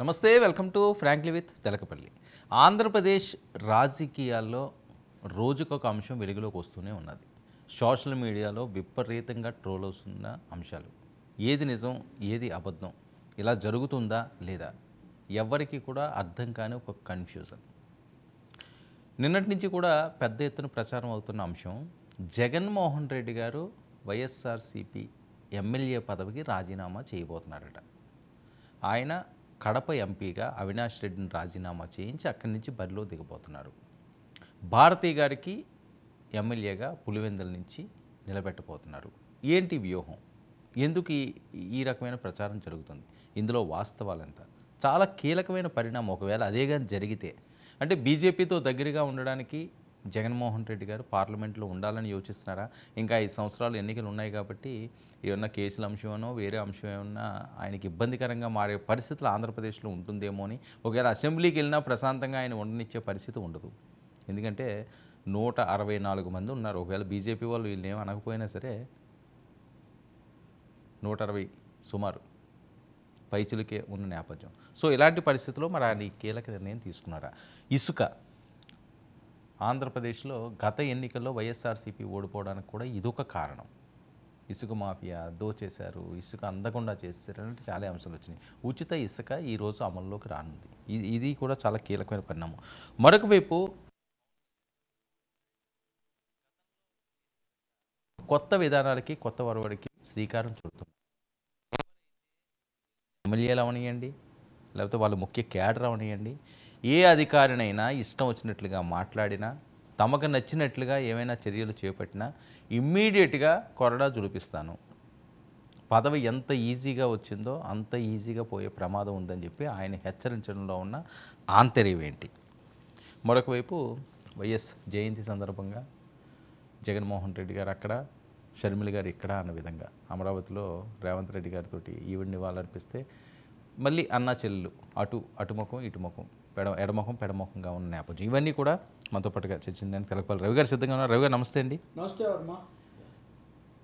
నమస్తే welcome to frankly with Telakapalli Andhra Pradesh రాజకీయాల్లో రోజుకొక అంశం వెలుగులోకి వస్తూనే ఉన్నది సోషల్ మీడియాలో విపరీతంగా ట్రోల్ అవుతున్న అంశాలు ఏది నిజం ఏది అబద్ధం ఇలా జరుగుతుందా లేదా ఎవరికి కూడా అర్థం కాని ఒక కన్ఫ్యూజన్ నిన్నటి నుంచి కూడా పెద్ద ఎత్తున ప్రచారం అవుతున్న అంశం జగన్మోహన్ రెడ్డి గారు వైఎస్ఆర్సీపీ ఎమ్మెల్యే పదవికి రాజీనామా చేయబోతున్నారట ఆయన కడప ఎంపీగా అవినాష్ రెడ్డిని రాజీనామా చేయించి అక్కడి నుంచి బరిలో దిగబోతున్నారు భారతి గారికి ఎమ్మెల్యేగా పులివెందుల నుంచి నిలబెట్టబోతున్నారు ఏంటి వ్యూహం ఎందుకు ఈ రకమైన ప్రచారం జరుగుతుంది ఇందులో వాస్తవాలంత చాలా కీలకమైన పరిణామం ఒకవేళ అదే కానీ జరిగితే అంటే బీజేపీతో దగ్గరగా ఉండడానికి జగన్మోహన్ రెడ్డి గారు పార్లమెంట్లో ఉండాలని యోచిస్తున్నారా ఇంకా ఐదు సంవత్సరాలు ఎన్నికలు ఉన్నాయి కాబట్టి ఏమన్నా కేసుల అంశమేనో వేరే అంశం ఏమన్నా ఆయనకి ఇబ్బందికరంగా మారే పరిస్థితులు ఆంధ్రప్రదేశ్లో ఉంటుందేమో అని ఒకవేళ అసెంబ్లీకి వెళ్ళినా ప్రశాంతంగా ఆయన ఉండనిచ్చే పరిస్థితి ఉండదు ఎందుకంటే నూట అరవై నాలుగు మంది ఉన్నారు ఒకవేళ బీజేపీ వాళ్ళు వీళ్ళు ఏమి అనకపోయినా సరే నూట అరవై సుమారు పైచులకే ఉన్న నేపథ్యం సో ఇలాంటి పరిస్థితుల్లో మరి ఆయన కీలక నిర్ణయం తీసుకున్నారా ఇసుక ఆంధ్రప్రదేశ్లో గత ఎన్నికల్లో వైఎస్ఆర్సీపీ ఓడిపోవడానికి కూడా ఇదొక కారణం ఇసుక మాఫియా దోచేశారు ఇసుక అందకుండా చేశారు అంటే చాలా అంశాలు వచ్చినాయి ఉచిత ఇసుక ఈరోజు అమల్లోకి రానుంది ఇది ఇది కూడా చాలా కీలకమైన పరిణామం మరొక వైపు కొత్త విధానాలకి కొత్త వరవడికి శ్రీకారం చూద్దాం ఎమ్మెల్యేలు అవనియండి లేకపోతే వాళ్ళు ముఖ్య క్యాడర్ అవనియండి ఏ అధికారినైనా ఇష్టం వచ్చినట్లుగా మాట్లాడినా తమకు నచ్చినట్లుగా ఏమైనా చర్యలు చేపట్టినా ఇమ్మీడియట్గా కొరడా జులిపిస్తాను పదవి ఎంత ఈజీగా వచ్చిందో అంత ఈజీగా పోయే ప్రమాదం ఉందని చెప్పి ఆయన హెచ్చరించడంలో ఉన్న ఆంతర్యం ఏంటి మరొక వైపు వైఎస్ జయంతి సందర్భంగా జగన్మోహన్ రెడ్డి గారు అక్కడ షర్మిల గారు ఇక్కడ అన్న విధంగా అమరావతిలో రేవంత్ రెడ్డి గారితో ఈవెంట్ నివాళులర్పిస్తే మళ్ళీ అన్నా చెల్లెలు అటు అటుముఖం ఇటుముఖం పెడ ఎడమొహం పెడమొహంగా ఉన్న నేపథ్యం ఇవన్నీ కూడా మనతో పాటుగా చర్చించడానికి తెలపాలి రవి గారు సిద్ధంగా ఉన్నారు రవి గారు నమస్తే అండి నమస్తే వర్మ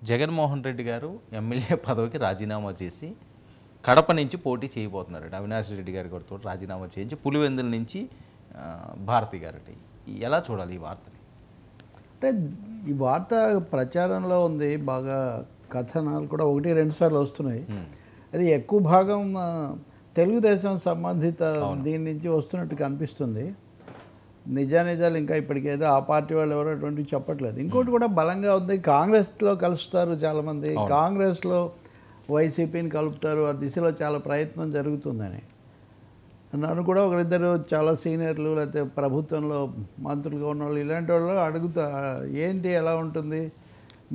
జగన్మోహన్ రెడ్డి గారు ఎమ్మెల్యే పదవికి రాజీనామా చేసి కడప నుంచి పోటీ చేయబోతున్నారండి అవినాష్ రెడ్డి గారి గారితో రాజీనామా చేయించి పులివెందుల నుంచి భారతి గారటి ఎలా చూడాలి ఈ వార్తని అంటే ఈ వార్త ప్రచారంలో ఉంది బాగా కథనాలు కూడా ఒకటి రెండు సార్లు వస్తున్నాయి అది ఎక్కువ భాగం తెలుగుదేశం సంబంధిత దీని నుంచి వస్తున్నట్టు కనిపిస్తుంది నిజానిజాలు ఇంకా ఇప్పటికేదో ఆ పార్టీ వాళ్ళు ఎవరో అటువంటివి చెప్పట్లేదు ఇంకోటి కూడా బలంగా ఉంది కాంగ్రెస్లో కలుస్తారు చాలామంది కాంగ్రెస్లో వైసీపీని కలుపుతారు ఆ దిశలో చాలా ప్రయత్నం జరుగుతుందని నన్ను కూడా ఒకరిద్దరు చాలా సీనియర్లు లేకపోతే ప్రభుత్వంలో మంత్రులుగా ఉన్న వాళ్ళు ఇలాంటి వాళ్ళు అడుగుతా ఏంటి ఎలా ఉంటుంది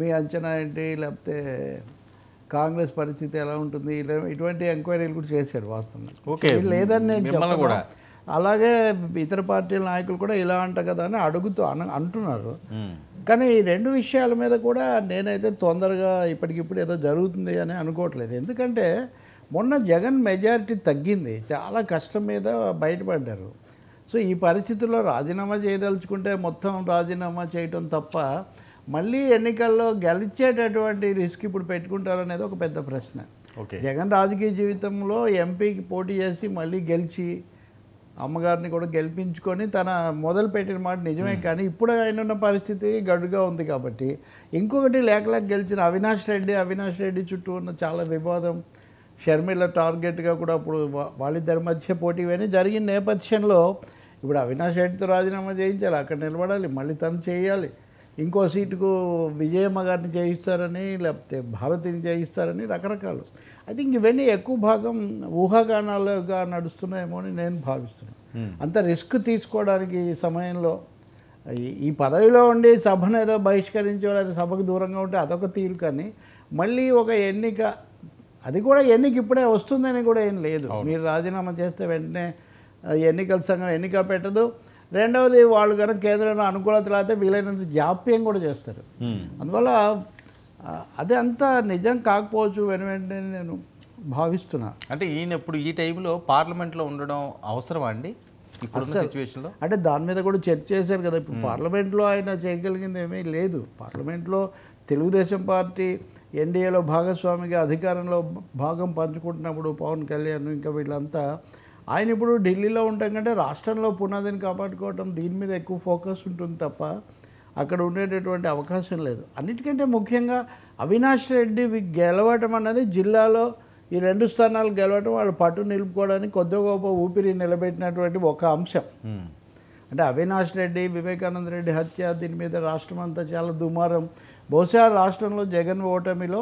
మీ అంచనా ఏంటి లేకపోతే కాంగ్రెస్ పరిస్థితి ఎలా ఉంటుంది ఇటువంటి ఎంక్వైరీలు కూడా చేశారు వాస్తవం ఓకే లేదని నేను చెప్పాను కూడా అలాగే ఇతర పార్టీల నాయకులు కూడా ఇలా అంట కదా అని అడుగుతూ అన అంటున్నారు కానీ ఈ రెండు విషయాల మీద కూడా నేనైతే తొందరగా ఇప్పటికిప్పుడు ఏదో జరుగుతుంది అని అనుకోవట్లేదు ఎందుకంటే మొన్న జగన్ మెజారిటీ తగ్గింది చాలా కష్టం మీద బయటపడ్డారు సో ఈ పరిస్థితుల్లో రాజీనామా చేయదలుచుకుంటే మొత్తం రాజీనామా చేయటం తప్ప మళ్ళీ ఎన్నికల్లో గెలిచేటటువంటి రిస్క్ ఇప్పుడు పెట్టుకుంటారు అనేది ఒక పెద్ద ప్రశ్న జగన్ రాజకీయ జీవితంలో ఎంపీకి పోటీ చేసి మళ్ళీ గెలిచి అమ్మగారిని కూడా గెలిపించుకొని తన మొదలుపెట్టిన మాట నిజమే కానీ ఇప్పుడు ఆయన ఉన్న పరిస్థితి గడుగా ఉంది కాబట్టి ఇంకొకటి లేక గెలిచిన అవినాష్ రెడ్డి అవినాష్ రెడ్డి చుట్టూ ఉన్న చాలా వివాదం షర్మిల టార్గెట్గా కూడా అప్పుడు వాళ్ళిద్దరి మధ్య పోటీ ఇవన్నీ జరిగిన నేపథ్యంలో ఇప్పుడు అవినాష్ రెడ్డితో రాజీనామా చేయించాలి అక్కడ నిలబడాలి మళ్ళీ తను చేయాలి ఇంకో సీటుకు విజయమ్మ గారిని చేయిస్తారని లేకపోతే భారతిని చేయిస్తారని రకరకాలు ఐ థింక్ ఇవన్నీ ఎక్కువ భాగం ఊహాగానాలుగా నడుస్తున్నాయేమో అని నేను భావిస్తున్నాను hmm. అంత రిస్క్ తీసుకోవడానికి ఈ సమయంలో ఈ పదవిలో ఉండి సభను ఏదో బహిష్కరించో లేదా సభకు దూరంగా ఉంటే అదొక తీరు కానీ మళ్ళీ ఒక ఎన్నిక అది కూడా ఎన్నిక ఇప్పుడే వస్తుందని కూడా ఏం లేదు మీరు రాజీనామా చేస్తే వెంటనే ఎన్నికల సంఘం ఎన్నిక పెట్టదు రెండవది వాళ్ళు కనుక కేంద్రంలో అనుకూలతలు అయితే వీలైనంత జాప్యం కూడా చేస్తారు అందువల్ల అదే అంతా నిజం కాకపోవచ్చు వెను వెంటనే నేను భావిస్తున్నా అంటే ఈయన ఇప్పుడు ఈ టైంలో పార్లమెంట్లో ఉండడం అవసరమా అండి సిచ్యువేషన్లో అంటే దాని మీద కూడా చర్చ చేశారు కదా ఇప్పుడు పార్లమెంట్లో ఆయన చేయగలిగింది ఏమీ లేదు పార్లమెంట్లో తెలుగుదేశం పార్టీ ఎన్డీఏలో భాగస్వామిగా అధికారంలో భాగం పంచుకుంటున్నప్పుడు పవన్ కళ్యాణ్ ఇంకా వీళ్ళంతా ఆయన ఇప్పుడు ఢిల్లీలో ఉండటం కంటే రాష్ట్రంలో పునాదిని కాపాడుకోవటం దీని మీద ఎక్కువ ఫోకస్ ఉంటుంది తప్ప అక్కడ ఉండేటటువంటి అవకాశం లేదు అన్నిటికంటే ముఖ్యంగా అవినాష్ రెడ్డి గెలవటం అన్నది జిల్లాలో ఈ రెండు స్థానాలు గెలవటం వాళ్ళు పట్టు నిలుపుకోవడానికి కొద్ది గొప్ప ఊపిరి నిలబెట్టినటువంటి ఒక అంశం అంటే అవినాష్ రెడ్డి వివేకానంద రెడ్డి హత్య దీని మీద రాష్ట్రం అంతా చాలా దుమారం బహుశా రాష్ట్రంలో జగన్ ఓటమిలో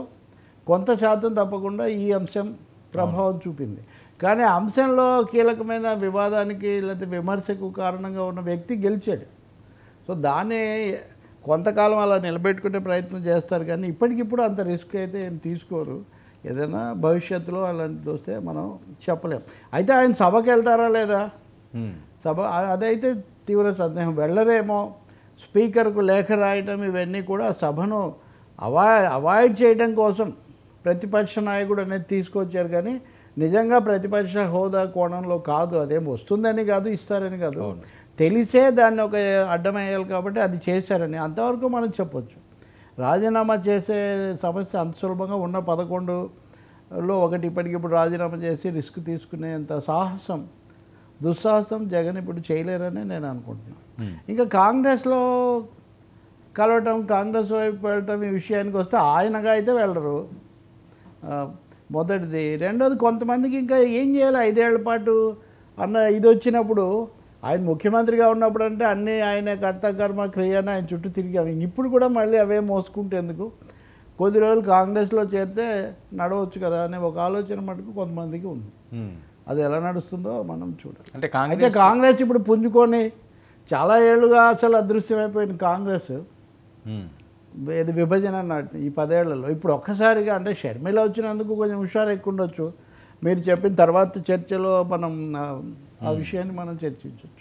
కొంత శాతం తప్పకుండా ఈ అంశం ప్రభావం చూపింది కానీ అంశంలో కీలకమైన వివాదానికి లేకపోతే విమర్శకు కారణంగా ఉన్న వ్యక్తి గెలిచాడు సో దాన్ని కొంతకాలం అలా నిలబెట్టుకునే ప్రయత్నం చేస్తారు కానీ ఇప్పటికిప్పుడు అంత రిస్క్ అయితే ఏం తీసుకోరు ఏదైనా భవిష్యత్తులో అలాంటిది వస్తే మనం చెప్పలేం అయితే ఆయన సభకు వెళ్తారా లేదా సభ అదైతే తీవ్ర సందేహం వెళ్ళరేమో స్పీకర్కు లేఖ రాయటం ఇవన్నీ కూడా సభను అవా అవాయిడ్ చేయడం కోసం ప్రతిపక్ష నాయకుడు అనేది తీసుకొచ్చారు కానీ నిజంగా ప్రతిపక్ష హోదా కోణంలో కాదు అదేం వస్తుందని కాదు ఇస్తారని కాదు తెలిసే దాన్ని ఒక అడ్డమయ్యాలి కాబట్టి అది చేశారని అంతవరకు మనం చెప్పొచ్చు రాజీనామా చేసే సమస్య అంత సులభంగా ఉన్న పదకొండులో ఒకటి ఇప్పటికిప్పుడు రాజీనామా చేసి రిస్క్ తీసుకునేంత సాహసం దుస్సాహసం జగన్ ఇప్పుడు చేయలేరని నేను అనుకుంటున్నాను ఇంకా కాంగ్రెస్లో కలవటం కాంగ్రెస్ వైపు వెళ్ళటం ఈ విషయానికి వస్తే ఆయనగా అయితే వెళ్ళరు మొదటిది రెండోది కొంతమందికి ఇంకా ఏం చేయాలి ఐదేళ్ల పాటు అన్న ఇది వచ్చినప్పుడు ఆయన ముఖ్యమంత్రిగా ఉన్నప్పుడు అంటే అన్నీ ఆయన కర్తకర్మ క్రియను ఆయన చుట్టూ తిరిగి ఇప్పుడు కూడా మళ్ళీ అవే మోసుకుంటేందుకు కొద్ది రోజులు కాంగ్రెస్లో చేరితే నడవచ్చు కదా అనే ఒక ఆలోచన మటుకు కొంతమందికి ఉంది అది ఎలా నడుస్తుందో మనం చూడాలి అంటే అయితే కాంగ్రెస్ ఇప్పుడు పుంజుకొని చాలా ఏళ్ళుగా అసలు అదృశ్యమైపోయింది కాంగ్రెస్ ఏది విభజన ఈ పదేళ్లలో ఇప్పుడు ఒక్కసారిగా అంటే షర్మిల వచ్చినందుకు కొంచెం హుషారు ఎక్కువ ఉండొచ్చు మీరు చెప్పిన తర్వాత చర్చలో మనం ఆ విషయాన్ని మనం చర్చించవచ్చు